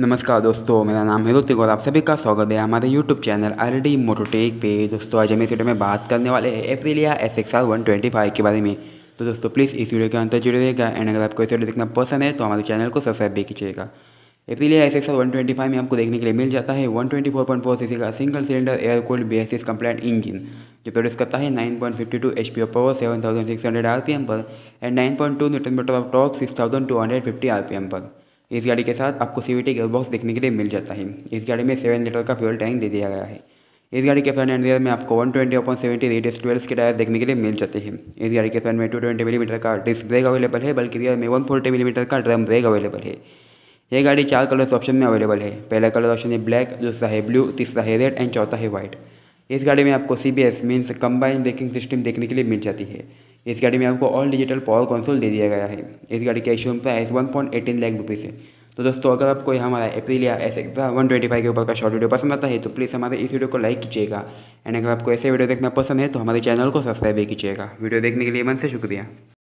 नमस्कार दोस्तों मेरा नाम है ऋतिक और आप सभी का स्वागत है हमारे YouTube channel R D Mototech पे दोस्तों आज हम इस वीडियो में बात करने वाले हैं Aprilia S X R one twenty five के बारे में तो दोस्तों प्लीज़ इस वीडियो के अंतर जुड़े रहेगा एंड अगर आपको इस वीडियो देखना पसंद है तो हमारे चैनल को सब्सक्राइब भी कीजिएगा Aprilia S X R one twenty five में आपको देखने के लिए मिल जाता है one twenty four point four C का single cylinder air cold B S S compliant engine जो प्रोड्यूस करता है nine point fifty two H P of power seven thousand six hundred R P M पर and nine point two newton metre of torque six thousand two hundred fifty R P M पर इस गाड़ी के साथ आपको सी we T gearbox देखने के लिए मिल जाता है इस गाड़ी में सेवन लीटर का फ्यूल टैंक दे दिया गया है इस गाड़ी के फ्रंट एंड में आपको one twenty open seventy radius twelve के टायर देखने के लिए मिल जाते हैं इस गाड़ी के फ्रंट में टू ट्वेंटी मिलीमीटर का डिस्क ब्रेक अवेलेबल है बल्कि रियर में वन फोर्टी मिलीमीटर का ड्रम ब्रेक अवेलेबल है यह गाड़ी चार कलर्स ऑप्शन में अवेलेबल है पहला कलर ऑप्शन है ब्लैक दूसरा है ब्लू तीसरा है रेड एंड चौथा है वाइट इस गाड़ी में आपको C B S means combine braking system देखने के लिए मिल जाती है इस गाड़ी में आपको ऑल डिजिटल पावर कंसोल दे दिया गया है इस गाड़ी का issue price one point eighteen lakh rupees है तो दोस्तों अगर आपको हमारा एप्रिल या S X one twenty five के ऊपर का शॉर्ट वीडियो पसंद आता है तो प्लीज़ हमारे इस वीडियो को लाइक कीजिएगा एंड अगर आपको ऐसे वीडियो देखना पसंद है तो हमारे चैनल को सब्सक्राइब भी कीजिएगा वीडियो देखने के लिए मन से शुक्रिया